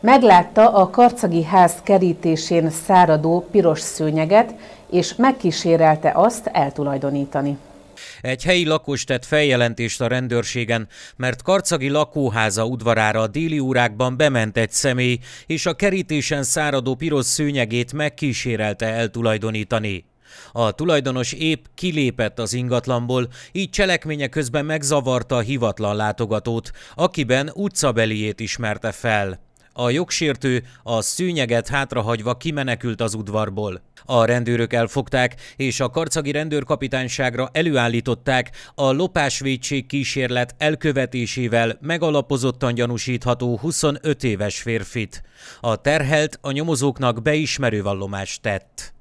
Meglátta a karcagi ház kerítésén száradó piros szőnyeget, és megkísérelte azt eltulajdonítani. Egy helyi lakos tett feljelentést a rendőrségen, mert karcagi lakóháza udvarára a déli órákban bement egy személy, és a kerítésen száradó piros szőnyegét megkísérelte eltulajdonítani. A tulajdonos épp kilépett az ingatlanból, így cselekménye közben megzavarta a hivatlan látogatót, akiben utcabeliét ismerte fel. A jogsértő a szűnyeget hátrahagyva kimenekült az udvarból. A rendőrök elfogták, és a karcagi rendőrkapitányságra előállították a lopásvédség kísérlet elkövetésével megalapozottan gyanúsítható 25 éves férfit. A terhelt a nyomozóknak beismerő vallomást tett.